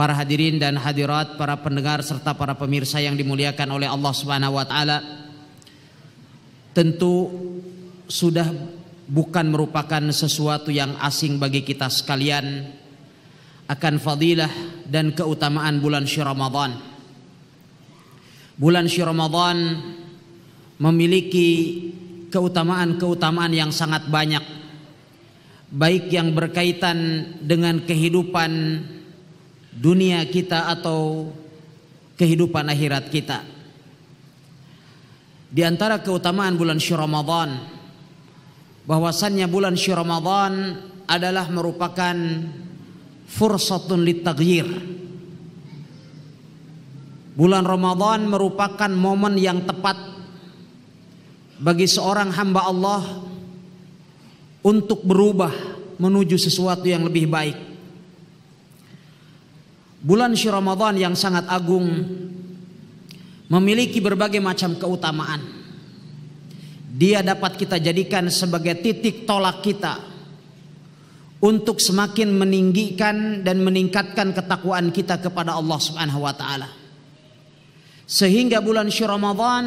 para hadirin dan hadirat, para pendengar serta para pemirsa yang dimuliakan oleh Allah Subhanahu wa taala. Tentu sudah bukan merupakan sesuatu yang asing bagi kita sekalian akan fadilah dan keutamaan bulan Ramadan. Bulan Ramadan memiliki keutamaan-keutamaan yang sangat banyak baik yang berkaitan dengan kehidupan dunia kita atau kehidupan akhirat kita. Di antara keutamaan bulan Syuramadan bahwasannya bulan Syuramadan adalah merupakan fursatun litagir Bulan Ramadan merupakan momen yang tepat bagi seorang hamba Allah untuk berubah menuju sesuatu yang lebih baik. Bulan Ramadan yang sangat agung memiliki berbagai macam keutamaan. Dia dapat kita jadikan sebagai titik tolak kita untuk semakin meninggikan dan meningkatkan ketakwaan kita kepada Allah Subhanahu wa taala. Sehingga bulan Ramadan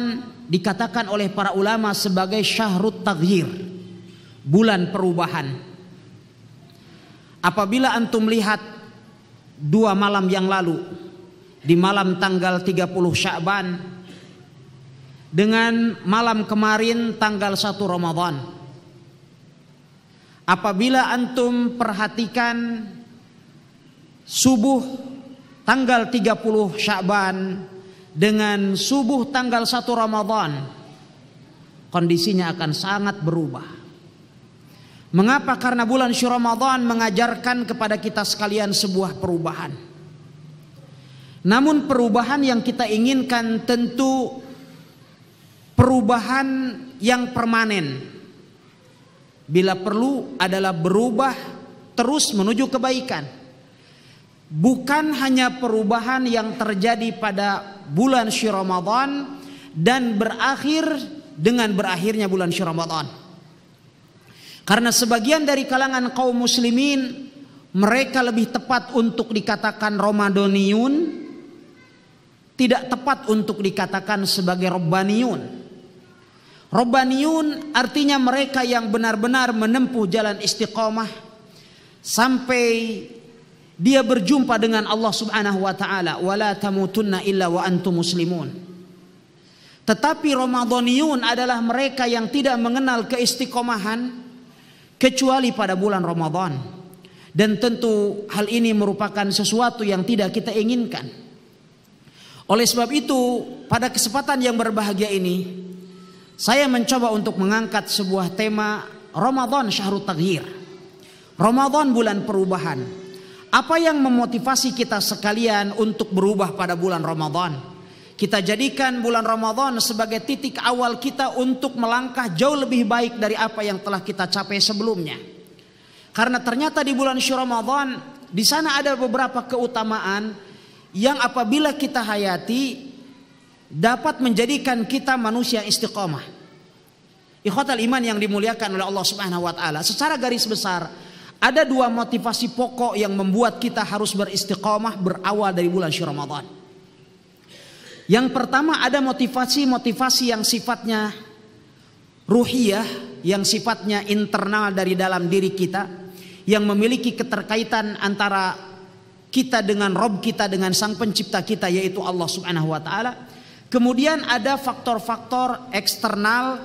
dikatakan oleh para ulama sebagai syahrut taghyir, bulan perubahan. Apabila antum lihat dua malam yang lalu di malam tanggal 30 Sya'ban dengan malam kemarin tanggal 1 Ramadan. Apabila antum perhatikan subuh tanggal 30 Sya'ban dengan subuh tanggal 1 Ramadan kondisinya akan sangat berubah. Mengapa? Karena bulan Syuramadhan mengajarkan kepada kita sekalian sebuah perubahan. Namun perubahan yang kita inginkan tentu perubahan yang permanen. Bila perlu adalah berubah terus menuju kebaikan. Bukan hanya perubahan yang terjadi pada bulan Syuramadhan dan berakhir dengan berakhirnya bulan Ramadan. Karena sebagian dari kalangan kaum muslimin mereka lebih tepat untuk dikatakan Romadoniun tidak tepat untuk dikatakan sebagai Robbaniun. Robbaniun artinya mereka yang benar-benar menempuh jalan istiqomah sampai dia berjumpa dengan Allah Subhanahu wa taala wala tamutunna illa wa antum muslimun tetapi Romadhoniun adalah mereka yang tidak mengenal keistiqomahan kecuali pada bulan Ramadan. Dan tentu hal ini merupakan sesuatu yang tidak kita inginkan. Oleh sebab itu, pada kesempatan yang berbahagia ini, saya mencoba untuk mengangkat sebuah tema Ramadan Syahrul Taghir. Ramadan bulan perubahan. Apa yang memotivasi kita sekalian untuk berubah pada bulan Ramadan? Kita jadikan bulan Ramadan sebagai titik awal kita untuk melangkah jauh lebih baik dari apa yang telah kita capai sebelumnya. Karena ternyata di bulan Ramadan di sana ada beberapa keutamaan yang apabila kita hayati dapat menjadikan kita manusia istiqomah. Ikhwatal iman yang dimuliakan oleh Allah Subhanahu wa taala. Secara garis besar ada dua motivasi pokok yang membuat kita harus beristiqomah berawal dari bulan Syawal Ramadan. Yang pertama ada motivasi-motivasi yang sifatnya ruhiyah, yang sifatnya internal dari dalam diri kita yang memiliki keterkaitan antara kita dengan Rob kita dengan Sang Pencipta kita yaitu Allah Subhanahu wa taala. Kemudian ada faktor-faktor eksternal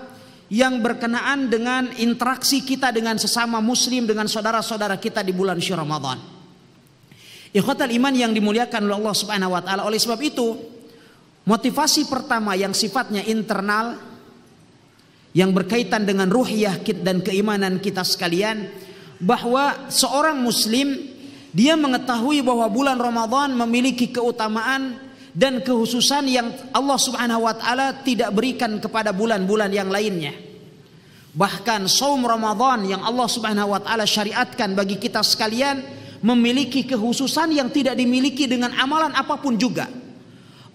yang berkenaan dengan interaksi kita dengan sesama muslim dengan saudara-saudara kita di bulan Syawal Ramadan. Ikhwatal iman yang dimuliakan oleh Allah Subhanahu wa taala. Oleh sebab itu, Motivasi pertama yang sifatnya internal yang berkaitan dengan ruhiyah dan keimanan kita sekalian bahwa seorang muslim dia mengetahui bahwa bulan Ramadan memiliki keutamaan dan kehususan yang Allah Subhanahu wa taala tidak berikan kepada bulan-bulan yang lainnya. Bahkan saum Ramadan yang Allah Subhanahu wa taala syariatkan bagi kita sekalian memiliki kehususan yang tidak dimiliki dengan amalan apapun juga.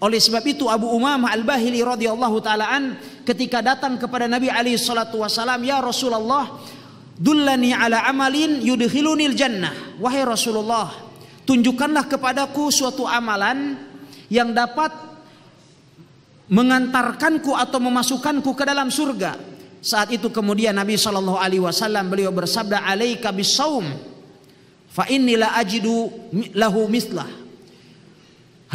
Oleh sebab itu Abu Umamah Al-Bahili radhiyallahu taalaan ketika datang kepada Nabi alaihi salatu "Ya Rasulullah, dullani ala amalin yudkhilunil jannah." Wahai Rasulullah, tunjukkanlah kepadaku suatu amalan yang dapat mengantarkanku atau memasukkanku ke dalam surga. Saat itu kemudian Nabi sallallahu alaihi wasallam beliau bersabda, "Alaika bisaum fa inni la ajidu lahu mislah."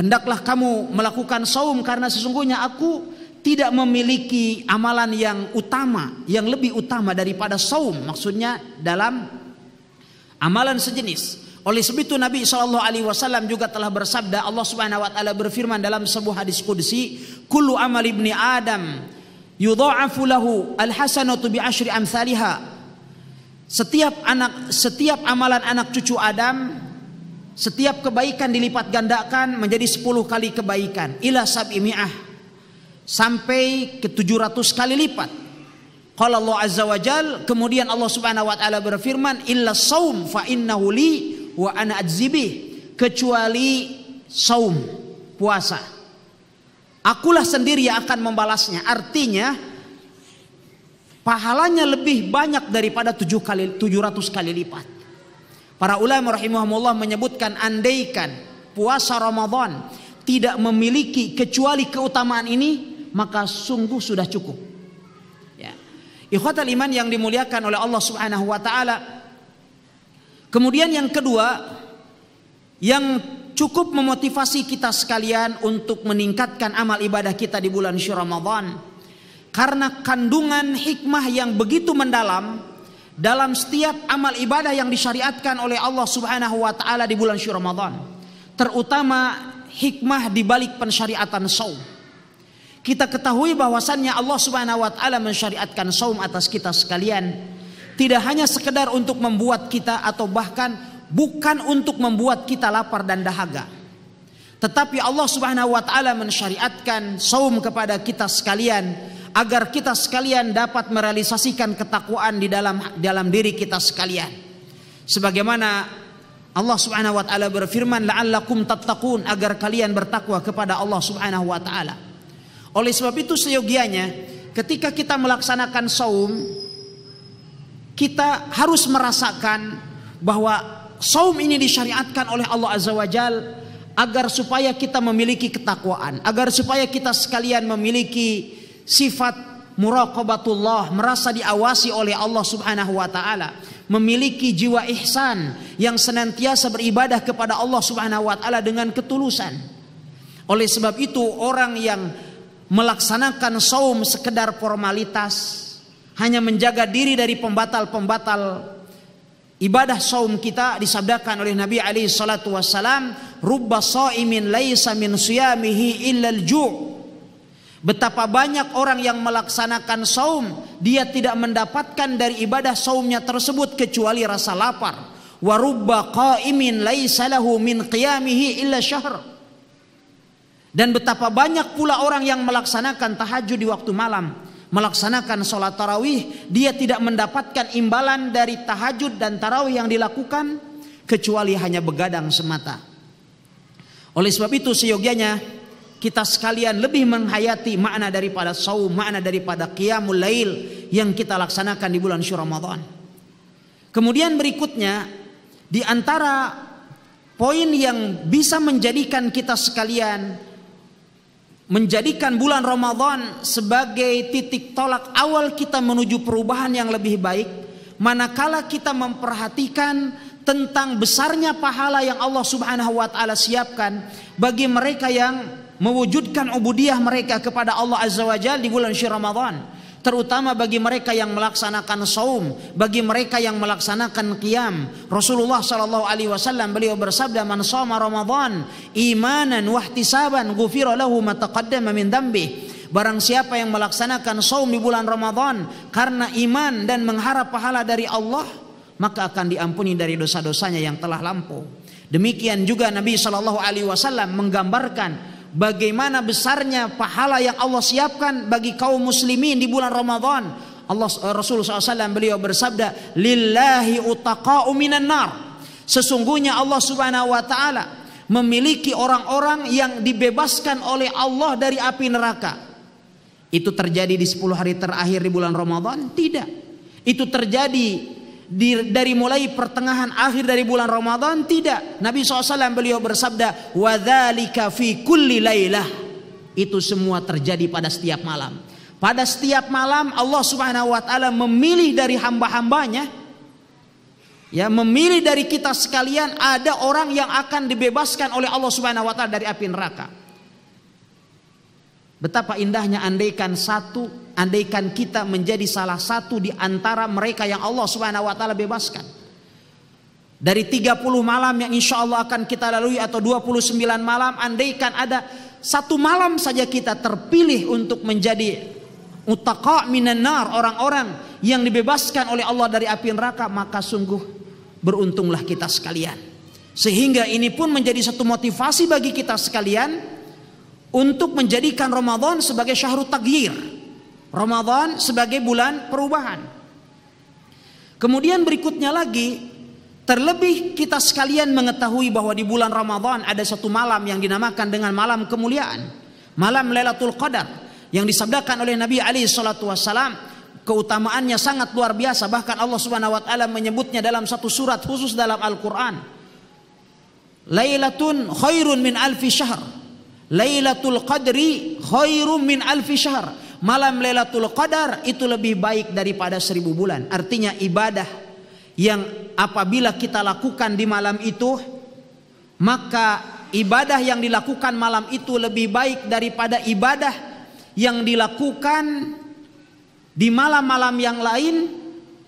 Hendaklah kamu melakukan saum karena sesungguhnya aku tidak memiliki amalan yang utama, yang lebih utama daripada saum. Maksudnya dalam amalan sejenis. Oleh sebab itu Nabi Shallallahu Alaihi Wasallam juga telah bersabda Allah Subhanahu Wa Taala berfirman dalam sebuah hadis kudsi, "Kullu amal ibni Adam yudha'afu lahu al-hasanatu bi asyri Setiap anak setiap amalan anak cucu Adam setiap kebaikan dilipat gandakan menjadi 10 kali kebaikan. Ila sab'imi'ah. Sampai ke 700 kali lipat. Qala Allah Azza wa Jal. Kemudian Allah subhanahu wa ta'ala berfirman. Illa saum fa innahu li wa ana adzibih. Kecuali saum. Puasa. Akulah sendiri yang akan membalasnya. Artinya pahalanya lebih banyak daripada 7 kali 700 kali lipat. Para ulama rahimahumullah menyebutkan andaikan puasa Ramadan tidak memiliki kecuali keutamaan ini maka sungguh sudah cukup. Ya. Ikhwatal iman yang dimuliakan oleh Allah Subhanahu wa taala. Kemudian yang kedua yang cukup memotivasi kita sekalian untuk meningkatkan amal ibadah kita di bulan Syawal Ramadan. Karena kandungan hikmah yang begitu mendalam dalam setiap amal ibadah yang disyariatkan oleh Allah Subhanahu wa taala di bulan Syur Ramadan. Terutama hikmah di balik pensyariatan saum. Kita ketahui bahwasannya Allah Subhanahu wa taala mensyariatkan saum atas kita sekalian tidak hanya sekedar untuk membuat kita atau bahkan bukan untuk membuat kita lapar dan dahaga. Tetapi Allah Subhanahu wa taala mensyariatkan saum kepada kita sekalian agar kita sekalian dapat merealisasikan ketakwaan di dalam dalam diri kita sekalian. Sebagaimana Allah Subhanahu wa taala berfirman la'allakum tattaqun agar kalian bertakwa kepada Allah Subhanahu wa taala. Oleh sebab itu seyogianya ketika kita melaksanakan saum kita harus merasakan bahwa saum ini disyariatkan oleh Allah Azza wa Jal agar supaya kita memiliki ketakwaan, agar supaya kita sekalian memiliki sifat muraqabatullah merasa diawasi oleh Allah Subhanahu wa taala memiliki jiwa ihsan yang senantiasa beribadah kepada Allah Subhanahu wa taala dengan ketulusan oleh sebab itu orang yang melaksanakan saum sekedar formalitas hanya menjaga diri dari pembatal-pembatal ibadah saum kita disabdakan oleh Nabi alaihi salatu wasalam rubba saimin laisa min suyamihi illa al-ju' Betapa banyak orang yang melaksanakan saum, dia tidak mendapatkan dari ibadah saumnya tersebut kecuali rasa lapar. Warubba qaimin min qiyamihi illa syahr. Dan betapa banyak pula orang yang melaksanakan tahajud di waktu malam, melaksanakan sholat tarawih, dia tidak mendapatkan imbalan dari tahajud dan tarawih yang dilakukan kecuali hanya begadang semata. Oleh sebab itu seyogianya kita sekalian lebih menghayati makna daripada saum, makna daripada qiyamul lail yang kita laksanakan di bulan syur Ramadan. Kemudian berikutnya di antara poin yang bisa menjadikan kita sekalian menjadikan bulan Ramadan sebagai titik tolak awal kita menuju perubahan yang lebih baik manakala kita memperhatikan tentang besarnya pahala yang Allah Subhanahu wa taala siapkan bagi mereka yang mewujudkan ubudiyah mereka kepada Allah Azza wa Jalla di bulan Ramadhan, terutama bagi mereka yang melaksanakan saum, bagi mereka yang melaksanakan qiyam. Rasulullah sallallahu alaihi wasallam beliau bersabda man shoma Ramadhan imanan wa saban, ghufira lahu ma taqaddama min Barang siapa yang melaksanakan saum di bulan Ramadan karena iman dan mengharap pahala dari Allah, maka akan diampuni dari dosa-dosanya yang telah lampau. Demikian juga Nabi sallallahu Alaihi Wasallam menggambarkan bagaimana besarnya pahala yang Allah siapkan bagi kaum muslimin di bulan Ramadan. Allah eh, Rasulullah SAW beliau bersabda, "Lillahi utaqa'u minan nar." Sesungguhnya Allah Subhanahu wa taala memiliki orang-orang yang dibebaskan oleh Allah dari api neraka. Itu terjadi di 10 hari terakhir di bulan Ramadan? Tidak. Itu terjadi dari mulai pertengahan akhir dari bulan Ramadan tidak. Nabi SAW beliau bersabda, wadhalika fi kulli laylah Itu semua terjadi pada setiap malam. Pada setiap malam Allah Subhanahu wa taala memilih dari hamba-hambanya ya memilih dari kita sekalian ada orang yang akan dibebaskan oleh Allah Subhanahu wa taala dari api neraka. Betapa indahnya andaikan satu Andaikan kita menjadi salah satu di antara mereka yang Allah Subhanahu wa taala bebaskan. Dari 30 malam yang insya Allah akan kita lalui atau 29 malam andaikan ada satu malam saja kita terpilih untuk menjadi utaqa minan orang-orang yang dibebaskan oleh Allah dari api neraka maka sungguh beruntunglah kita sekalian. Sehingga ini pun menjadi satu motivasi bagi kita sekalian untuk menjadikan Ramadan sebagai syahrul tagyir Ramadan sebagai bulan perubahan. Kemudian berikutnya lagi, terlebih kita sekalian mengetahui bahwa di bulan Ramadan ada satu malam yang dinamakan dengan malam kemuliaan, malam Lailatul Qadar yang disabdakan oleh Nabi Ali SAW Wasallam. keutamaannya sangat luar biasa bahkan Allah Subhanahu wa taala menyebutnya dalam satu surat khusus dalam Al-Qur'an. Lailatun khairun min alfi syahr. Lailatul Qadri khairun min alfi syahr. Malam Lailatul Qadar itu lebih baik daripada seribu bulan. Artinya ibadah yang apabila kita lakukan di malam itu, maka ibadah yang dilakukan malam itu lebih baik daripada ibadah yang dilakukan di malam-malam yang lain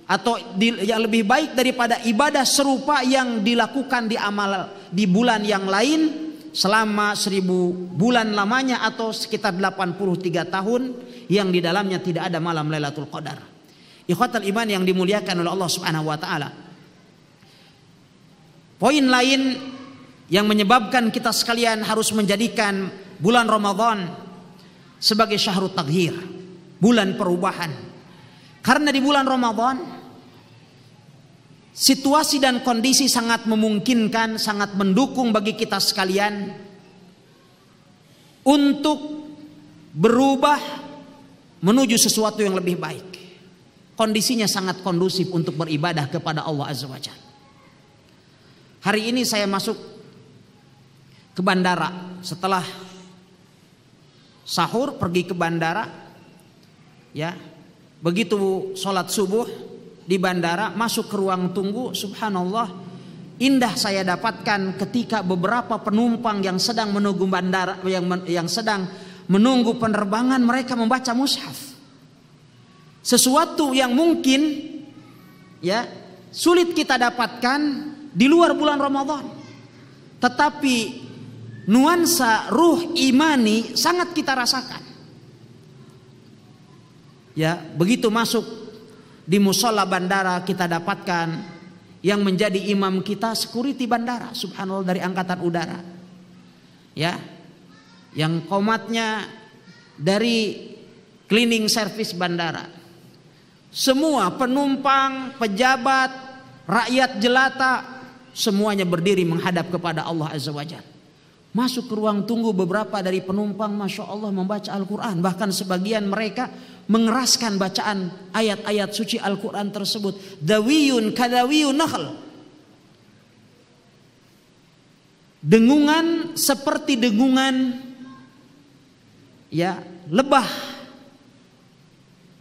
atau di, yang lebih baik daripada ibadah serupa yang dilakukan di amal di bulan yang lain selama seribu bulan lamanya atau sekitar 83 tahun yang di dalamnya tidak ada malam Lailatul Qadar. Ikhwatal iman yang dimuliakan oleh Allah Subhanahu wa taala. Poin lain yang menyebabkan kita sekalian harus menjadikan bulan Ramadan sebagai syahrut taghir, bulan perubahan. Karena di bulan Ramadan situasi dan kondisi sangat memungkinkan, sangat mendukung bagi kita sekalian untuk berubah menuju sesuatu yang lebih baik. Kondisinya sangat kondusif untuk beribadah kepada Allah Azza wa Jalla. Hari ini saya masuk ke bandara setelah sahur pergi ke bandara ya begitu sholat subuh di bandara masuk ke ruang tunggu subhanallah indah saya dapatkan ketika beberapa penumpang yang sedang menunggu bandara yang yang sedang menunggu penerbangan mereka membaca mushaf. Sesuatu yang mungkin ya sulit kita dapatkan di luar bulan Ramadan. Tetapi nuansa ruh imani sangat kita rasakan. Ya, begitu masuk di musola bandara kita dapatkan yang menjadi imam kita security bandara subhanallah dari angkatan udara ya yang komatnya dari cleaning service bandara. Semua penumpang, pejabat, rakyat jelata semuanya berdiri menghadap kepada Allah Azza wa Masuk ke ruang tunggu beberapa dari penumpang Masya Allah membaca Al-Quran Bahkan sebagian mereka mengeraskan bacaan ayat-ayat suci Al-Quran tersebut Dawiyun kadawiyun nahl Dengungan seperti dengungan ya lebah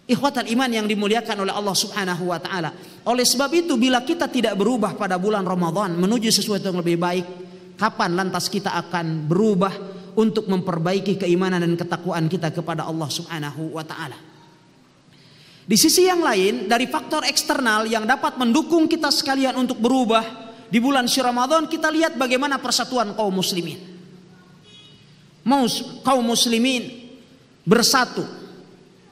ikhwatal iman yang dimuliakan oleh Allah Subhanahu wa taala. Oleh sebab itu bila kita tidak berubah pada bulan Ramadan menuju sesuatu yang lebih baik, kapan lantas kita akan berubah untuk memperbaiki keimanan dan ketakwaan kita kepada Allah Subhanahu wa taala? Di sisi yang lain, dari faktor eksternal yang dapat mendukung kita sekalian untuk berubah di bulan suci Ramadan, kita lihat bagaimana persatuan kaum muslimin. Mau kaum muslimin bersatu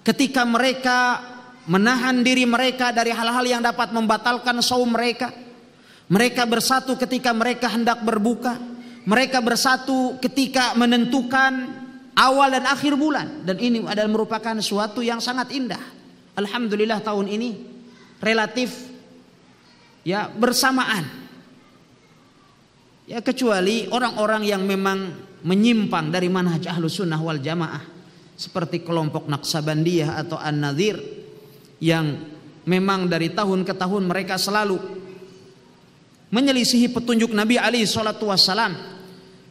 ketika mereka menahan diri mereka dari hal-hal yang dapat membatalkan saum mereka mereka bersatu ketika mereka hendak berbuka mereka bersatu ketika menentukan awal dan akhir bulan dan ini adalah merupakan suatu yang sangat indah alhamdulillah tahun ini relatif ya bersamaan ya kecuali orang-orang yang memang menyimpang dari manhaj ahlu sunnah wal jamaah seperti kelompok Naksabandiyah atau An-Nadhir yang memang dari tahun ke tahun mereka selalu menyelisihi petunjuk Nabi Ali salatu wasalam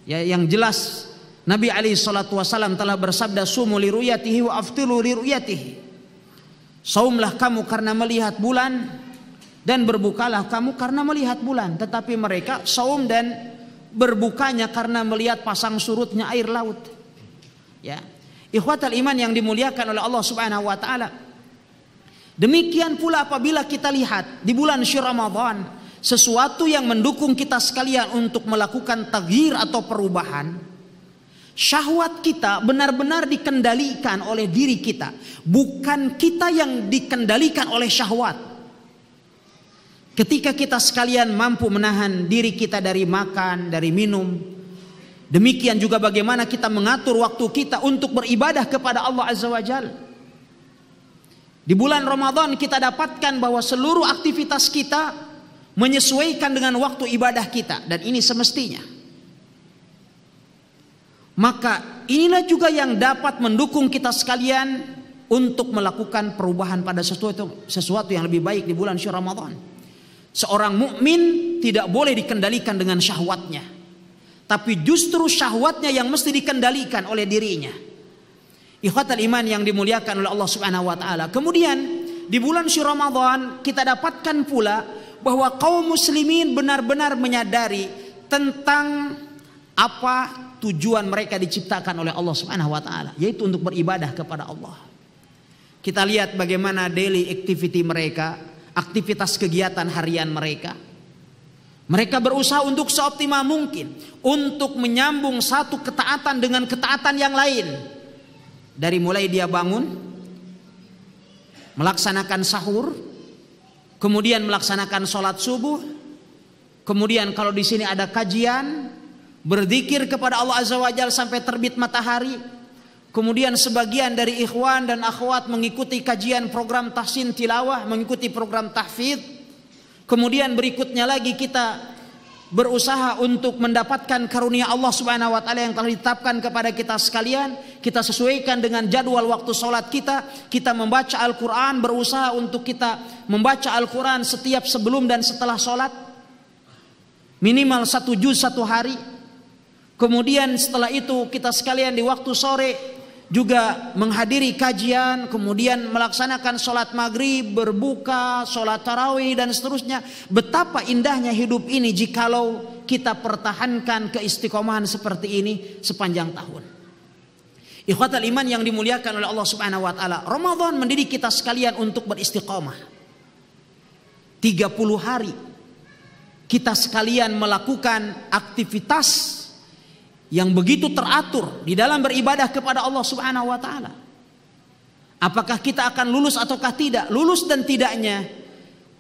ya yang jelas Nabi Ali salatu wasalam telah bersabda sumu li ruyatihi wa aftilu li ruyatihi saumlah kamu karena melihat bulan dan berbukalah kamu karena melihat bulan tetapi mereka saum dan berbukanya karena melihat pasang surutnya air laut ya Ikhwatal iman yang dimuliakan oleh Allah Subhanahu wa taala. Demikian pula apabila kita lihat di bulan Ramadan, sesuatu yang mendukung kita sekalian untuk melakukan tagir atau perubahan syahwat kita benar-benar dikendalikan oleh diri kita bukan kita yang dikendalikan oleh syahwat ketika kita sekalian mampu menahan diri kita dari makan dari minum Demikian juga bagaimana kita mengatur waktu kita untuk beribadah kepada Allah Azza wa Jal. Di bulan Ramadan kita dapatkan bahwa seluruh aktivitas kita menyesuaikan dengan waktu ibadah kita dan ini semestinya. Maka inilah juga yang dapat mendukung kita sekalian untuk melakukan perubahan pada sesuatu sesuatu yang lebih baik di bulan syur Ramadan. Seorang mukmin tidak boleh dikendalikan dengan syahwatnya tapi justru syahwatnya yang mesti dikendalikan oleh dirinya. Ikhwatal iman yang dimuliakan oleh Allah Subhanahu wa taala. Kemudian di bulan suci Ramadan kita dapatkan pula bahwa kaum muslimin benar-benar menyadari tentang apa tujuan mereka diciptakan oleh Allah Subhanahu wa taala, yaitu untuk beribadah kepada Allah. Kita lihat bagaimana daily activity mereka, aktivitas kegiatan harian mereka. Mereka berusaha untuk seoptimal mungkin untuk menyambung satu ketaatan dengan ketaatan yang lain. Dari mulai dia bangun, melaksanakan sahur, kemudian melaksanakan sholat subuh, kemudian kalau di sini ada kajian, berzikir kepada Allah Azza wa Jalla sampai terbit matahari, Kemudian sebagian dari ikhwan dan akhwat mengikuti kajian program tahsin tilawah, mengikuti program tahfidz, Kemudian berikutnya lagi kita berusaha untuk mendapatkan karunia Allah Subhanahu wa taala yang telah ditetapkan kepada kita sekalian, kita sesuaikan dengan jadwal waktu sholat kita, kita membaca Al-Qur'an, berusaha untuk kita membaca Al-Qur'an setiap sebelum dan setelah sholat minimal satu juz satu hari. Kemudian setelah itu kita sekalian di waktu sore juga menghadiri kajian, kemudian melaksanakan sholat maghrib, berbuka, sholat tarawih, dan seterusnya. Betapa indahnya hidup ini jikalau kita pertahankan keistiqomahan seperti ini sepanjang tahun. Ikhwatal iman yang dimuliakan oleh Allah subhanahu wa ta'ala. Ramadan mendidik kita sekalian untuk beristiqomah. 30 hari kita sekalian melakukan aktivitas yang begitu teratur di dalam beribadah kepada Allah Subhanahu wa taala. Apakah kita akan lulus ataukah tidak? Lulus dan tidaknya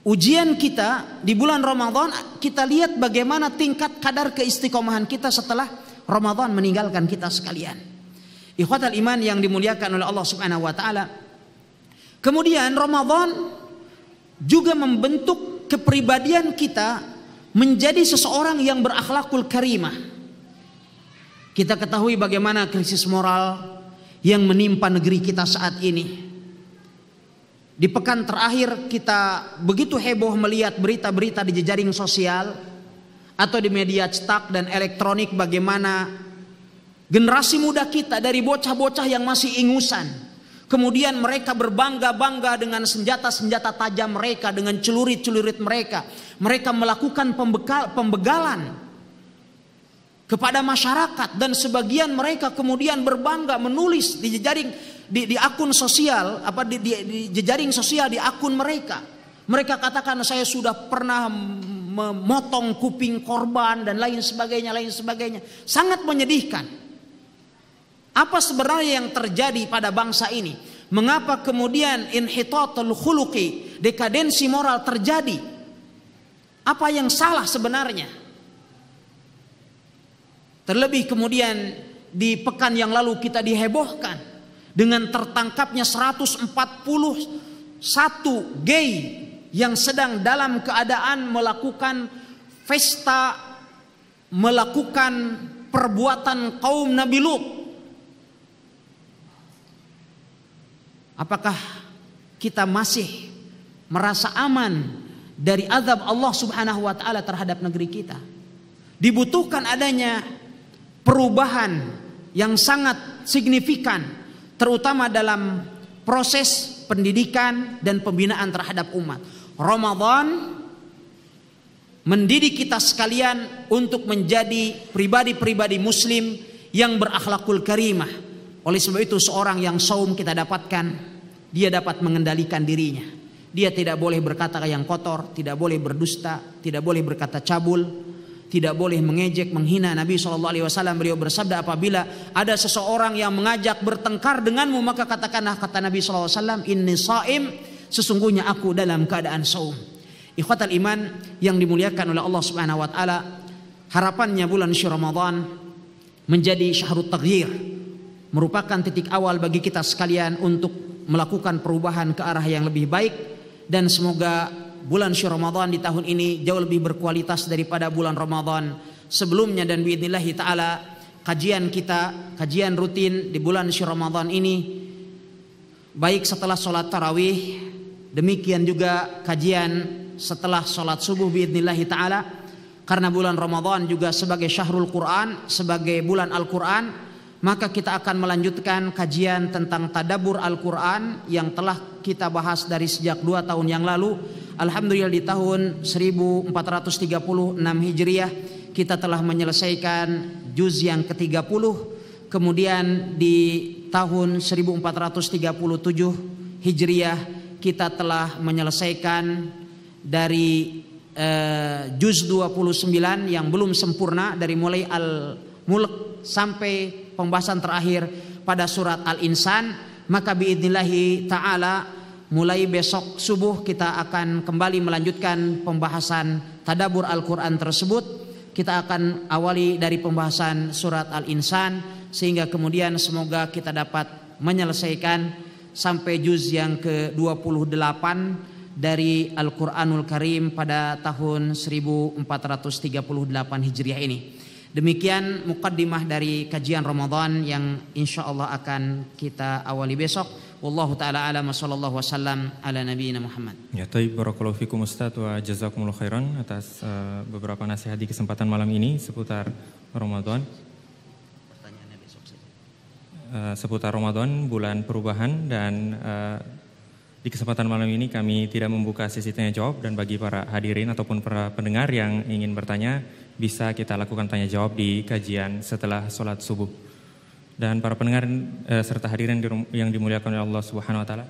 ujian kita di bulan Ramadan kita lihat bagaimana tingkat kadar keistiqomahan kita setelah Ramadan meninggalkan kita sekalian. Ikhwatal iman yang dimuliakan oleh Allah Subhanahu wa taala. Kemudian Ramadan juga membentuk kepribadian kita menjadi seseorang yang berakhlakul karimah kita ketahui bagaimana krisis moral yang menimpa negeri kita saat ini. Di pekan terakhir kita begitu heboh melihat berita-berita di jejaring sosial atau di media cetak dan elektronik bagaimana generasi muda kita dari bocah-bocah yang masih ingusan Kemudian mereka berbangga-bangga dengan senjata-senjata tajam mereka, dengan celurit-celurit mereka. Mereka melakukan pembegalan kepada masyarakat dan sebagian mereka kemudian berbangga menulis di jejaring di, di akun sosial apa di, di, di jejaring sosial di akun mereka mereka katakan saya sudah pernah memotong kuping korban dan lain sebagainya lain sebagainya sangat menyedihkan apa sebenarnya yang terjadi pada bangsa ini mengapa kemudian inhitatul khuluqi dekadensi moral terjadi apa yang salah sebenarnya Terlebih kemudian di pekan yang lalu kita dihebohkan dengan tertangkapnya 141 gay yang sedang dalam keadaan melakukan pesta melakukan perbuatan kaum Nabi Lut. Apakah kita masih merasa aman dari azab Allah Subhanahu wa taala terhadap negeri kita? Dibutuhkan adanya perubahan yang sangat signifikan terutama dalam proses pendidikan dan pembinaan terhadap umat. Ramadan mendidik kita sekalian untuk menjadi pribadi-pribadi muslim yang berakhlakul karimah. Oleh sebab itu seorang yang saum kita dapatkan dia dapat mengendalikan dirinya. Dia tidak boleh berkata yang kotor, tidak boleh berdusta, tidak boleh berkata cabul, tidak boleh mengejek, menghina. Nabi Shallallahu Alaihi Wasallam beliau bersabda apabila ada seseorang yang mengajak bertengkar denganmu maka katakanlah kata Nabi Shallallahu Alaihi Wasallam ini saim sesungguhnya aku dalam keadaan saum. Ikhwatal iman yang dimuliakan oleh Allah Subhanahu Wa Taala harapannya bulan Ramadan menjadi syahrut taghyir merupakan titik awal bagi kita sekalian untuk melakukan perubahan ke arah yang lebih baik dan semoga bulan Syawal Ramadan di tahun ini jauh lebih berkualitas daripada bulan Ramadan sebelumnya dan kita taala kajian kita, kajian rutin di bulan Syawal Ramadan ini baik setelah sholat tarawih demikian juga kajian setelah sholat subuh kita taala karena bulan Ramadan juga sebagai syahrul Quran, sebagai bulan Al-Quran, maka kita akan melanjutkan kajian tentang tadabur Al-Quran yang telah kita bahas dari sejak dua tahun yang lalu Alhamdulillah di tahun 1436 Hijriah kita telah menyelesaikan juz yang ke-30 kemudian di tahun 1437 Hijriah kita telah menyelesaikan dari eh, juz 29 yang belum sempurna dari mulai al-mulk sampai pembahasan terakhir pada surat al-insan maka biidnillahi ta'ala mulai besok subuh kita akan kembali melanjutkan pembahasan tadabur Al-Qur'an tersebut. Kita akan awali dari pembahasan surat Al-Insan sehingga kemudian semoga kita dapat menyelesaikan sampai juz yang ke-28 dari Al-Qur'anul Karim pada tahun 1438 Hijriah ini. Demikian mukaddimah dari kajian Ramadan yang insya Allah akan kita awali besok wallahu taala alam sallallahu wasallam ala nabiyina Muhammad. Ya, taib barakallahu fikum Ustaz wa jazakumullah khairan atas uh, beberapa nasihat di kesempatan malam ini seputar Ramadan. Pertanyaannya besok saja. Uh, eh, seputar Ramadan bulan perubahan dan uh, di kesempatan malam ini kami tidak membuka sesi tanya jawab dan bagi para hadirin ataupun para pendengar yang ingin bertanya bisa kita lakukan tanya jawab di kajian setelah sholat subuh dan para pendengar eh, serta hadirin yang dimuliakan oleh Allah Subhanahu wa taala.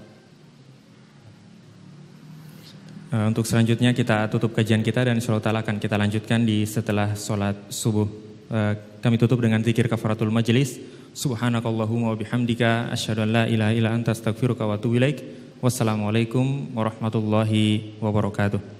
Eh, untuk selanjutnya kita tutup kajian kita dan insya Allah akan kita lanjutkan di setelah sholat subuh. Eh, kami tutup dengan zikir kafaratul majlis. Subhanakallahumma wabihamdika asyhadu an la ilaha illa anta astaghfiruka wa atubu ilaik. Wassalamualaikum warahmatullahi wabarakatuh.